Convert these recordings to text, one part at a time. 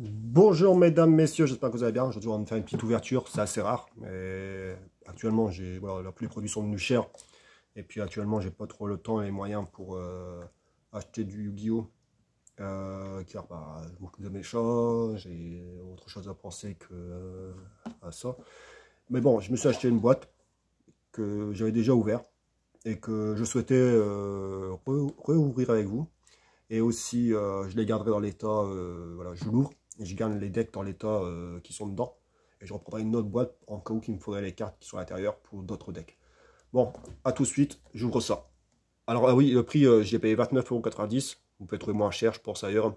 Bonjour mesdames, messieurs, j'espère que vous allez bien. Aujourd'hui, on va faire une petite ouverture, c'est assez rare. Mais actuellement, j'ai plus les produits sont devenus chers. Et puis actuellement, j'ai pas trop le temps et les moyens pour euh, acheter du Yu-Gi-Oh! Euh, car bah, de mes choses, j'ai autre chose à penser que euh, à ça. Mais bon, je me suis acheté une boîte que j'avais déjà ouverte et que je souhaitais réouvrir avec vous et aussi je les garderai dans l'état, voilà, je l'ouvre, je garde les decks dans l'état euh, qui sont dedans. Et je reprendrai une autre boîte en cas où il me faudrait les cartes qui sont à l'intérieur pour d'autres decks. Bon, à tout de suite, j'ouvre ça. Alors ah oui, le prix, euh, j'ai payé 29,90€. Vous pouvez trouver moins cher, je pense ailleurs.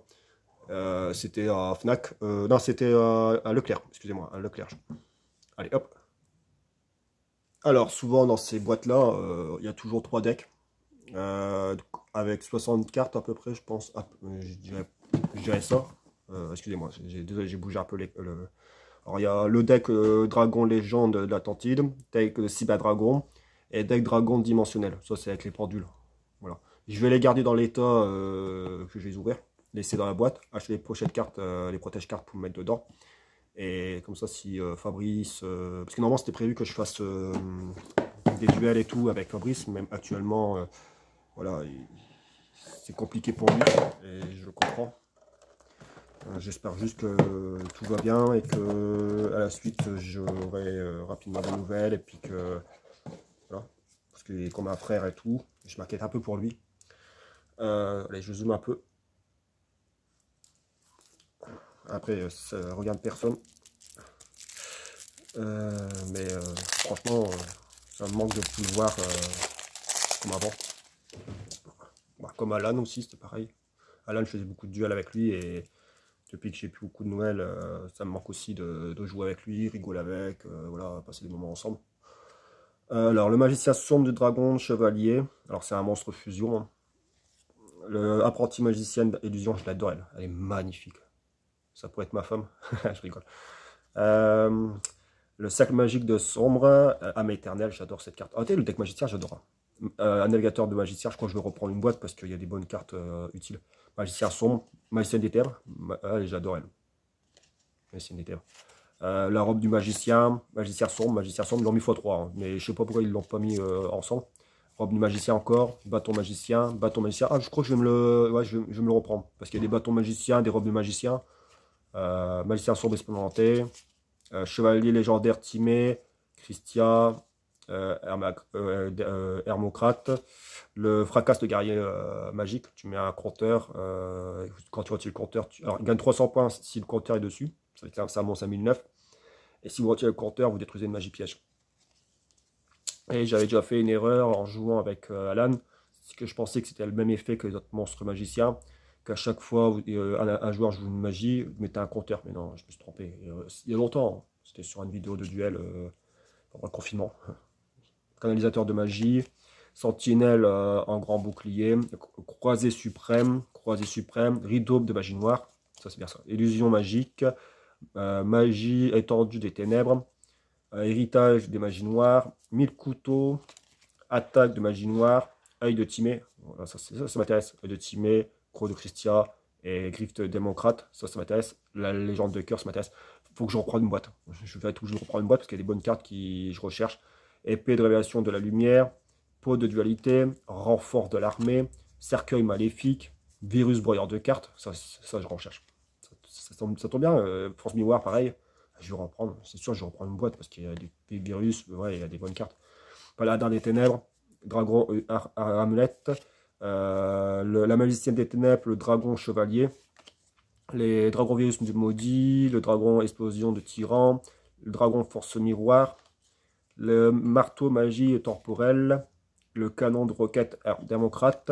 Euh, c'était à Fnac. non, c'était à Leclerc, excusez-moi, à Leclerc. Allez, hop. Alors, souvent dans ces boîtes-là, il y a toujours trois decks. avec 60 cartes à peu près, je pense. Ah, je dirais ça. Euh, excusez-moi, j'ai bougé un peu les, le... Alors, il y a le deck euh, Dragon Légende de l'Atlantide, deck cyber euh, Dragon et deck Dragon Dimensionnel. Ça, c'est avec les pendules. Voilà. Je vais les garder dans l'état que je vais les ouvrir, laisser dans la boîte, acheter les prochaines cartes, les protège-cartes pour me mettre dedans. Et comme ça, si Fabrice. parce que normalement, c'était prévu que je fasse des duels et tout avec Fabrice, même actuellement, voilà, c'est compliqué pour lui, et je le comprends. Euh, j'espère juste que tout va bien et que à la suite j'aurai euh, rapidement des nouvelles et puis que voilà parce qu'il est comme un frère et tout. Je m'inquiète un peu pour lui. Euh, allez, je zoome un peu. Après, ça regarde personne. mais franchement, ça me manque de pouvoir comme avant. Bah, comme Alan aussi, c'était pareil. Alan, je faisais beaucoup de duels avec lui et depuis que j'ai plus beaucoup de Noël, euh, ça me manque aussi de, jouer avec lui, rigoler avec, euh, voilà, passer des moments ensemble. Euh, alors, le magicien sombre du dragon, chevalier. Alors, c'est un monstre fusion. Hein. Le apprenti magicien illusion, je l'adore, elle. Elle est magnifique. Ça pourrait être ma femme. je rigole. le sac magique de sombre, âme éternelle, j'adore cette carte. Ah, t'es le deck magicien, j'adore. Hein. Euh, un navigateur de magicien, je crois que je vais reprendre une boîte parce qu'il y a des bonnes cartes euh, utiles. Magicien sombre, magicien des terres, ah, j'adore elle. Magicien des terres. Euh, la robe du magicien, magicien sombre, magicien sombre, ils l'ont mis x3, hein. mais je sais pas pourquoi ils l'ont pas mis ensemble. Robe du magicien encore, bâton magicien, bâton magicien. Ah, je crois que je vais me le, je, me le reprendre, parce qu'il y a des bâtons magiciens, des robes de magicien, magicien sombre expérimenté, chevalier légendaire Timé, Christian euh, euh, euh, Hermocrate, le fracasse de guerrier magique, tu mets un compteur, quand tu retires le compteur, tu, alors, il gagne 300 points si le compteur est dessus, ça fait monte à 1009, et si vous retirez le compteur, vous détruisez une magie piège. Et j'avais déjà fait une erreur en jouant avec Alan, c'est que je pensais que c'était le même effet que les autres monstres magiciens, qu'à chaque fois un, un, joueur joue une magie, vous mettez un compteur, mais non, je me suis trompé, il y a longtemps, hein. c'était sur une vidéo de duel pendant le confinement canalisateur de magie, sentinelle euh, en grand bouclier, Croisé suprême, Croisé suprême, rideau de magie noire, ça c'est bien ça, illusion magique, euh, magie étendue des ténèbres, euh, héritage des magies noires, mille couteaux, attaque de magie noire, œil de Timé, ça, ça, m'intéresse, œil de Timé, croix de Christia et griffe démocrate, ça ça m'intéresse, la légende de cœur ça m'intéresse, faut que je reprends une boîte, je vais toujours reprendre une boîte parce qu'il y a des bonnes cartes que je recherche, épée de révélation de la lumière, peau de dualité, renfort de l'armée, cercueil maléfique, virus broyeur de cartes, ça, je recherche. Ça, tombe, bien, euh, force Miroir, pareil, je vais reprendre, c'est sûr, je vais reprendre une boîte, parce qu'il y a des virus, ouais, il y a des bonnes cartes. Paladin des ténèbres, dragon euh, amulette, euh, la magicienne des ténèbres, le dragon chevalier, les dragons virus du maudit, le dragon explosion de tyran, le dragon force miroir, le marteau magie temporelle, le canon de roquette démocrate,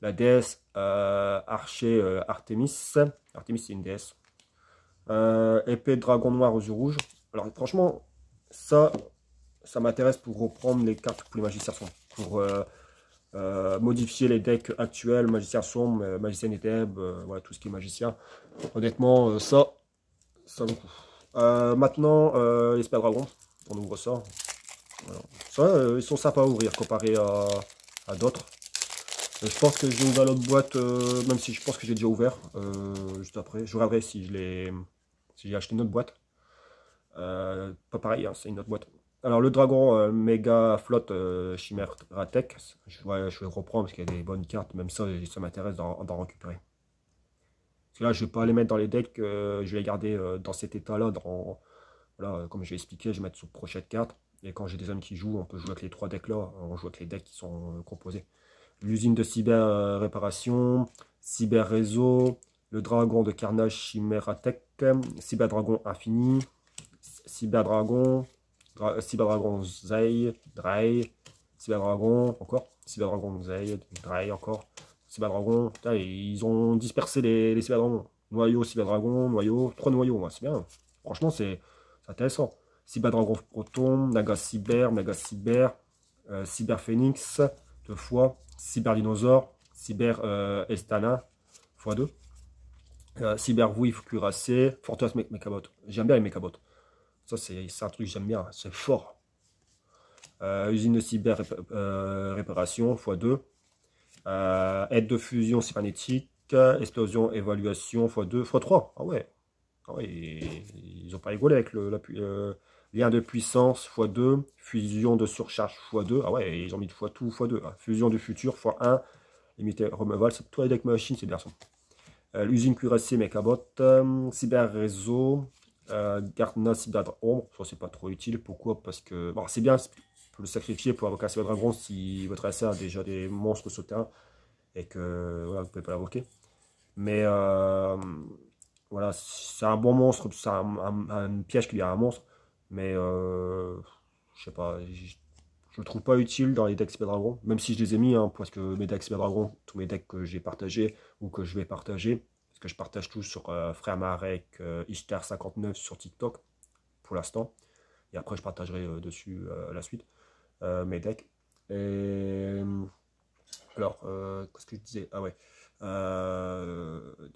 la déesse euh, archer euh, Artemis. Artemis, c'est une déesse. Euh, épée dragon noir aux yeux rouges. Alors, franchement, ça, ça m'intéresse pour reprendre les cartes pour les magiciens sombres. Pour modifier les decks actuels, magicien sombre, magicien et voilà, tout ce qui est magicien. Honnêtement, ça, ça vaut le maintenant, l'espère dragon, on ouvre ça. Ça, euh, ils sont sympas à ouvrir comparé à, d'autres. Euh, je pense que j'ai ouvert l'autre boîte, euh, même si je pense que j'ai déjà ouvert, juste après. Je regarderai si j'ai si acheté une autre boîte. pas pareil, hein, c'est une autre boîte. Alors le dragon méga flotte chimère Tech je, vais je vais reprendre parce qu'il y a des bonnes cartes, même ça, ça m'intéresse d'en récupérer. Parce que là, je vais pas les mettre dans les decks, je vais les garder dans cet état-là. comme je l'ai expliqué, je vais mettre sous prochaine carte. Et quand j'ai des hommes qui jouent, on peut jouer avec les trois decks là, on joue avec les decks qui sont euh, composés. L'usine de cyber euh, réparation, cyber réseau, le dragon de carnage tech, cyber dragon infini, cyber dragon, euh, cyber dragon zai, dry, cyber dragon encore, cyber dragon zai, drei encore, cyber dragon, ils ont dispersé les, cyber dragons. Noyau, cyber dragon, noyau, trois noyaux, c'est bien. Franchement, c'est intéressant. Dragon Proton, Naga Cyber, Naga Cyber, euh, Cyber Phoenix, deux fois, Cyber Dinosaur, Cyber euh, Estana, x 2 euh, Cyber Wif Cuirassé, Fortress Me Mechabot. J'aime bien les Mechabot. Ça, c'est un truc que j'aime bien, c'est fort. usine de cyber réparation, x2. aide de fusion cybernétique, explosion, évaluation, x2, x3. Ah ouais, ah ils n'ont pas rigolé avec le, lien de puissance x2, fusion de surcharge x2, ah ouais, ils ont mis de fois tout x2, ah, fusion du futur x1, limité removal, c'est toi deck machine, c'est bien Euh, L'usine cuirassée, mechabot, euh, cyber réseau, euh, cyber ombre, ça c'est pas trop utile, pourquoi Parce que, c'est bien, pour le sacrifier pour invoquer un cyber dragon si votre SA a déjà des monstres sur le terrain et que, voilà, vous pouvez pas l'invoquer. Mais, euh, voilà, c'est un bon monstre, c'est un, piège qui vient a un monstre mais euh, je sais pas, je trouve pas utile dans les decks Spedragon, même si je les ai mis, hein, parce que mes decks Spedragon, tous mes decks que j'ai partagés ou que je vais partager, parce que je partage tous sur euh, Frère Marek, euh, 59 sur TikTok, pour l'instant, et après je partagerai euh, dessus la suite, mes decks. Et... Alors, qu'est-ce que je disais Ah ouais,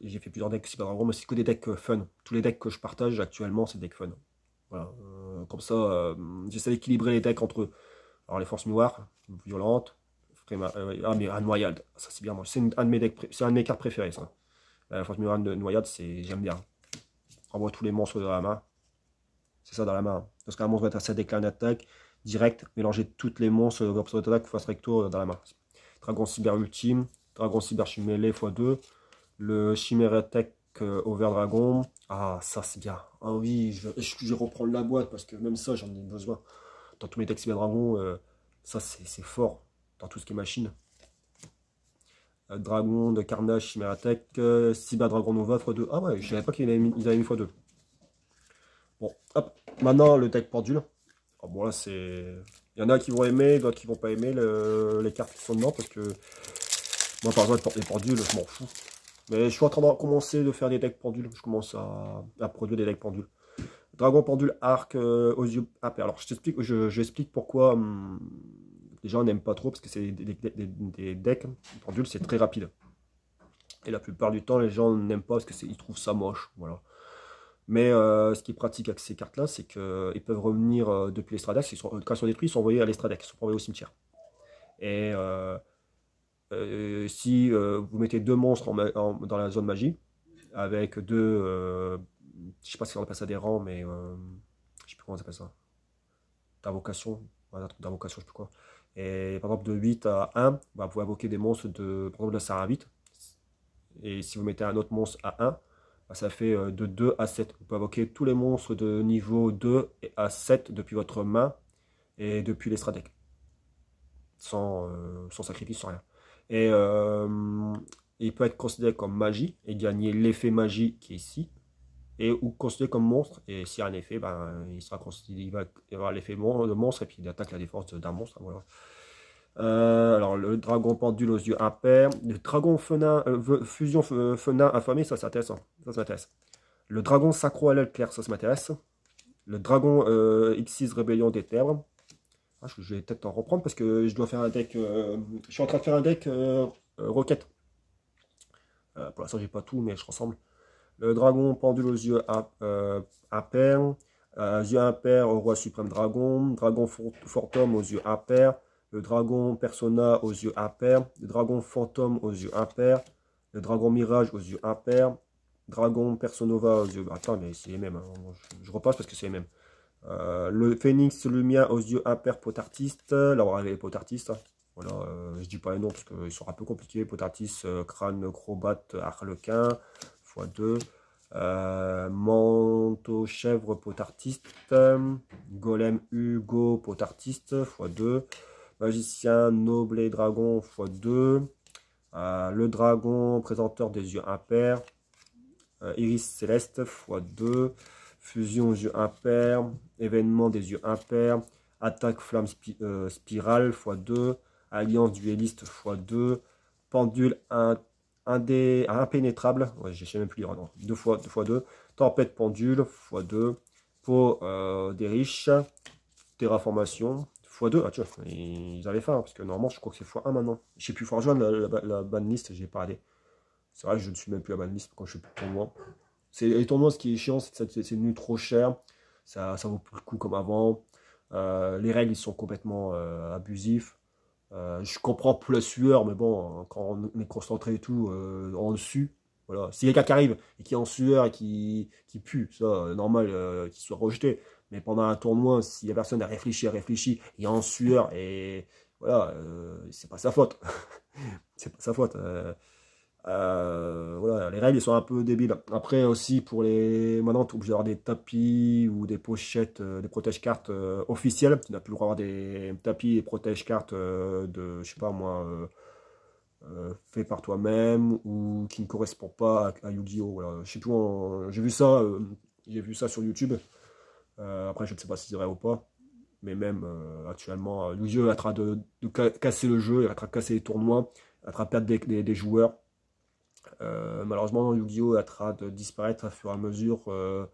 j'ai fait plusieurs decks Spedragon, mais c'est que des decks fun. Tous les decks que je partage actuellement, c'est des decks fun. Voilà, comme ça, euh, j'essaie d'équilibrer les decks entre alors, les forces noires, violentes, euh, ah, mais noyade, ça c'est bien moi. C'est un, de mes un de mes cartes préférées, La euh, force miroir de noyade, c'est j'aime bien. Envoie tous les monstres dans la main. C'est ça dans la main. Parce qu'un monstre va être assez déclin d'attaque direct, mélanger toutes les monstres de attaque face recto dans la main. Dragon cyber ultime, dragon cyber les x2, le chimère attaque over dragon Ah, ça c'est bien. Ah oui, je vais, reprendre la boîte parce que même ça, j'en ai besoin. Dans tous mes decks Dragon, euh, ça c'est fort. Dans tout ce qui est machine. Euh, dragon de Carnage, Tech, euh, cyber dragon Nova x2. Ah ouais, je savais pas qu'il avait, avait, mis x2. Bon, hop. Maintenant, le deck Pendule. Ah bon, là c'est. Il y en a qui vont aimer, d'autres qui vont pas aimer les cartes qui sont dedans parce que. Moi, par exemple, les pendules, je m'en fous. Mais je suis en train de commencer de faire des decks pendules. Je commence à, produire des decks pendules. Dragon pendule arc aux yeux Alors je t'explique, je, j'explique pourquoi hum, les gens n'aiment pas trop parce que c'est des, decks pendules, c'est très rapide. Et la plupart du temps, les gens n'aiment pas parce ils trouvent ça moche. Voilà. Mais euh, ce qui est pratique avec ces cartes-là, c'est qu'ils peuvent revenir euh, depuis l'estradex, euh, Quand ils sont détruits, ils sont envoyés à l'estradex, ils sont envoyés au cimetière. Et euh, si euh, vous mettez deux monstres dans la zone magie, avec deux, je euh, je sais pas si on appelle ça des rangs, mais je sais plus comment on appelle ça, d'invocation, d'invocation, je sais plus quoi. Et par exemple, de 8 à 1, bah, vous pouvez invoquer des monstres de, par exemple, de Et si vous mettez un autre monstre à 1, bah, ça fait de 2 à 7. Vous pouvez invoquer tous les monstres de niveau 2 à 7 depuis votre main et depuis les Sans, sans sacrifice, sans rien. Et euh, il peut être considéré comme magie et gagner l'effet magie qui est ici. Et ou considéré comme monstre. Et si y un effet, ben, il sera considéré, il va avoir l'effet de monstre et puis il attaque la défense d'un monstre. Voilà. Euh, alors le dragon pendule aux yeux impairs, le dragon fenin, euh, fusion fenin infamé, ça s'intéresse ça m'intéresse. Le dragon sacro à clair, ça m'intéresse. Le dragon X6 rébellion des terres, ah, je vais peut-être en reprendre parce que je dois faire un deck. Euh, je suis en train de faire un deck euh, euh, roquette. pour l'instant, j'ai pas tout, mais je ressemble. Le dragon pendule aux yeux impairs. yeux impairs au roi suprême dragon. Dragon fantôme aux yeux impairs. Le dragon persona aux yeux impairs. Le dragon fantôme aux yeux impairs. Le dragon mirage aux yeux impairs. Dragon Personova aux yeux. Attends, mais c'est les mêmes. Hein. Je, repasse parce que c'est les mêmes. Euh, le Phoenix Lumia aux yeux impairs potartiste. Là, on avait les potartistes. Hein. Voilà, euh, je dis pas les noms parce qu'ils sont un peu compliqués. Potartiste, euh, crâne, crobat, harlequin, x2. manteau, chèvre, potartiste. Golem, Hugo, potartiste, x2. Magicien, noble et dragon, x2. le dragon, présenteur des yeux impairs. iris céleste, x2. Fusion aux yeux impairs événement des yeux impairs, attaque flamme euh, spirale x2, alliance dueliste x2, pendule un impénétrable, ouais, j'ai même plus lire, non, 2 fois 2, fois pendule x2, peau euh, des riches, terraformation x2, ah tu vois, ils avaient faim, parce que normalement je crois que c'est x1 maintenant, je sais plus, fort jaune la, banne liste j'ai parlé, C'est vrai que je ne suis même plus à liste, quand je suis plus tournoi. C'est les tournois, ce qui est chiant, c'est que c'est devenu trop cher ça, ça vaut plus le coup comme avant. Euh, les règles, sont complètement euh, abusifs. Euh, je comprends plus la sueur, mais bon, hein, quand on est concentré et tout, on le sue. Voilà. Si quelqu'un qui arrive et qui est en sueur et qui, qui pue, ça, normal qu'il soit rejeté. Mais pendant un tournoi, si la personne a réfléchi, réfléchi, et est en sueur, et voilà, c'est pas sa faute. c'est pas sa faute. Euh, voilà, les règles, sont un peu débiles. Après aussi, pour les... Maintenant, tu es obligé des tapis ou des pochettes, euh, des protège-cartes euh, officielles. Tu n'as plus le droit d'avoir des tapis et protège-cartes de, je sais pas moi, fait par toi-même ou qui ne correspond pas à, Yu-Gi-Oh! j'ai vu ça, j'ai vu ça sur YouTube. après, je ne sais pas si c'est vrai ou pas. Mais même actuellement, Yu-Gi-Oh! est en train de, casser le jeu, il est en train de casser les tournois, il est en train perdre des joueurs. Euh, malheureusement, Yu-Gi-Oh! a de disparaître à fur et à mesure si euh,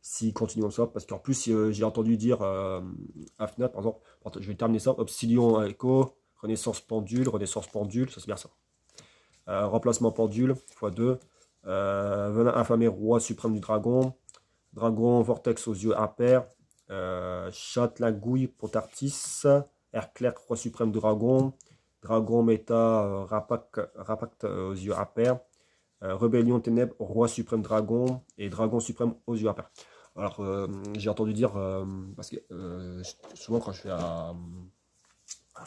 s'il continue comme ça. Parce qu'en plus, euh, j'ai entendu dire à par exemple, je vais terminer ça, Obsidian Echo, Renaissance Pendule, Renaissance Pendule, ça c'est bien ça. remplacement Pendule, x2, Venin Infamé Roi Suprême du Dragon, Dragon Vortex aux yeux impairs, Chat Lagouille air clair Roi Suprême du Dragon, Dragon Meta Rapacte Rapact aux yeux impairs, euh, Rébellion Ténèbres, Roi Suprême Dragon et Dragon Suprême Ozuapa. Alors, euh, j'ai entendu dire, euh, parce que souvent quand je suis à,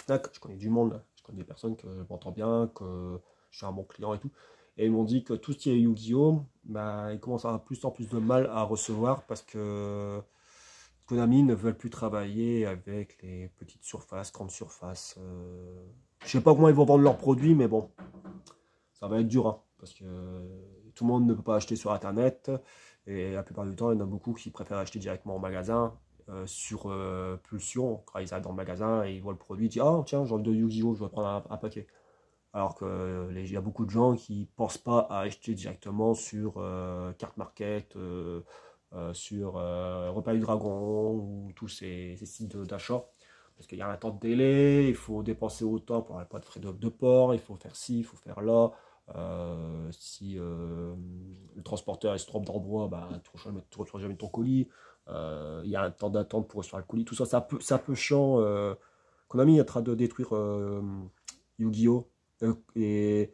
FNAC, je connais du monde, je connais des personnes que m'entends bien, que je suis un bon client et tout et ils m'ont dit que tout ce qui est Yu-Gi-Oh, bah, ils commencent à avoir plus en plus de mal à recevoir parce que Konami ne veulent plus travailler avec les petites surfaces, grandes surfaces. Je ne sais pas comment ils vont vendre leurs produits, mais bon, ça va être dur. Hein parce que euh, tout le monde ne peut pas acheter sur Internet, et la plupart du temps, il y en a beaucoup qui préfèrent acheter directement au magasin, euh, sur euh, Pulsion, quand ils arrivent dans le magasin et ils voient le produit, ils disent Ah, tiens, j'en de Yu-Gi-Oh, je vais prendre un, paquet. Alors qu'il y a beaucoup de gens qui ne pensent pas à acheter directement sur Cart Market, sur Repas du Dragon ou tous ces, sites d'achat. Parce qu'il y a un temps de délai, il faut dépenser autant pour avoir pas de frais de, de port, il faut faire ci, il faut faire là, euh, si euh, le transporteur se trompe d'endroit, bah, tu ne retrouves jamais ton colis. Euh, il y a un temps d'attente pour recevoir le colis. Tout ça, ça peut, ça peut chiant. Konami est en train de détruire Yu-Gi-Oh! et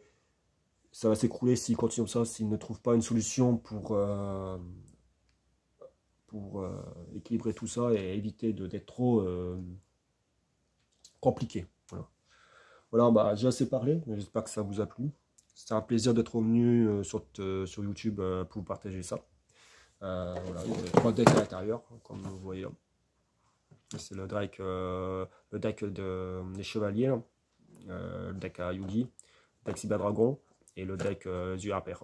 ça va s'écrouler s'il continue comme ça, s'il ne trouve pas une solution pour, pour équilibrer tout ça et éviter d'être trop compliqué. Voilà, voilà bah, j'ai assez parlé. J'espère que ça vous a plu. C'est un plaisir d'être revenu euh, sur, euh, sur, YouTube euh, pour vous partager ça. il y a trois decks à l'intérieur, comme vous voyez C'est le deck, le deck de, des chevaliers, le deck à Yugi, le deck Cyber Dragon et le deck Impair.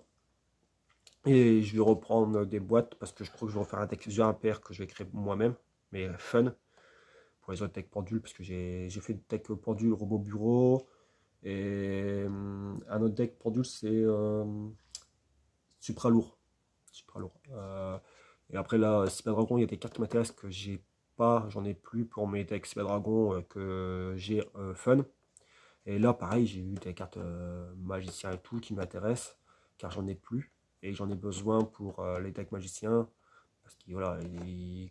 Et je vais reprendre des boîtes parce que je crois que je vais refaire un deck Zuaper que je vais créer moi-même, mais fun. Pour les autres decks pendules, parce que j'ai fait des deck pendule robot bureau, et euh, un autre deck pour pendule, c'est euh, super lourd. lourd. Euh, et après là, Cyber Dragon, il y a des cartes qui m'intéressent que j'ai pas, j'en ai plus pour mes decks Cyber Dragon que j'ai fun. Et là, pareil, j'ai eu des cartes magicien et tout qui m'intéressent, car j'en ai plus. Et j'en ai besoin pour les decks magiciens. Parce que voilà,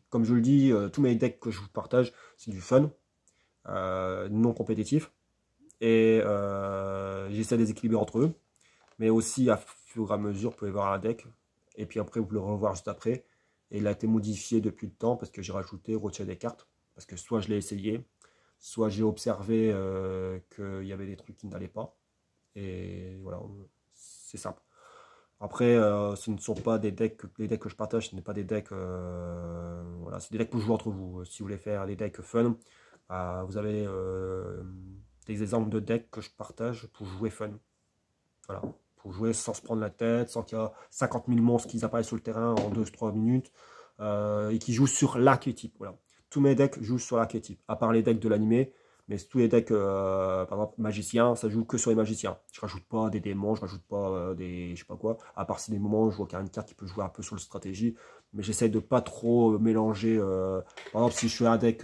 comme je le dis, tous mes decks que je vous partage, c'est du fun, non compétitif et euh, j'essaie de les équilibrer entre eux. Mais aussi, à fur et à mesure, vous pouvez voir un deck. Et puis après, vous pouvez le revoir juste après. Et il a été modifié depuis le temps parce que j'ai rajouté, retiré des cartes. Parce que soit je l'ai essayé, soit j'ai observé euh, qu'il y avait des trucs qui n'allaient pas. Et voilà, c'est simple. Après, euh, ce ne sont pas des decks, les decks que je partage, ce n'est pas des decks, voilà, c'est des decks pour jouer entre vous. Si vous voulez faire des decks fun, vous avez des exemples de decks que je partage pour jouer fun. Voilà, pour jouer sans se prendre la tête, sans qu'il y a 50 000 monstres qui apparaissent sur le terrain en 2-3 minutes, euh, et qui jouent sur l'archétype. Voilà. Tous mes decks jouent sur l'archétype, à part les decks de l'animé, mais tous les decks, euh, par exemple, magicien, ça joue que sur les magiciens. Je rajoute pas des démons, je rajoute pas euh, des je sais pas quoi, à part si des moments je vois qu'il y une carte qui peut jouer un peu sur le stratégie, mais j'essaye de pas trop mélanger. par exemple, si je fais un deck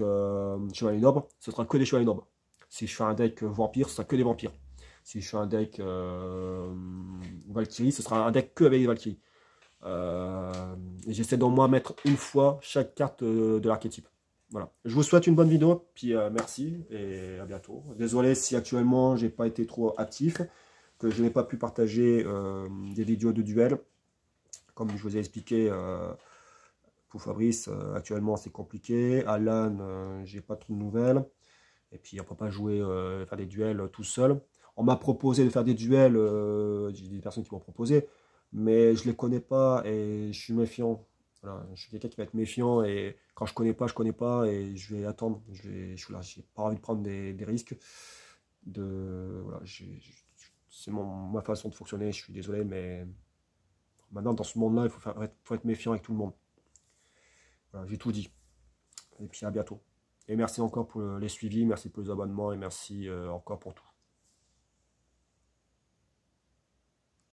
chevalier d'orbe, ce sera que des chevaliers d'orbe. Si je fais un deck euh, vampire, ce sera que des vampires. Si je fais un deck euh, Valkyrie, ce sera un deck que avec des Valkyries. Euh, j'essaie d'au moins mettre une fois chaque carte de l'archétype. Voilà. Je vous souhaite une bonne vidéo, puis merci et à bientôt. Désolé si actuellement j'ai pas été trop actif, que je n'ai pas pu partager des vidéos de duel. Comme je vous ai expliqué, pour Fabrice, actuellement c'est compliqué. Alan, j'ai pas trop de nouvelles. Et puis on ne peut pas jouer, euh, faire des duels euh, tout seul. On m'a proposé de faire des duels, euh, des personnes qui m'ont proposé, mais je ne les connais pas et je suis méfiant. je suis quelqu'un qui va être méfiant et quand je connais pas, je connais pas et je vais attendre. Je n'ai suis là, pas envie de prendre des, risques. De, voilà, c'est ma façon de fonctionner. Je suis désolé, mais maintenant dans ce monde-là, il faut, faut être méfiant avec tout le monde. Voilà, j'ai tout dit. Et puis à bientôt. Et merci encore pour les suivis, merci pour les abonnements et merci euh, encore pour tout.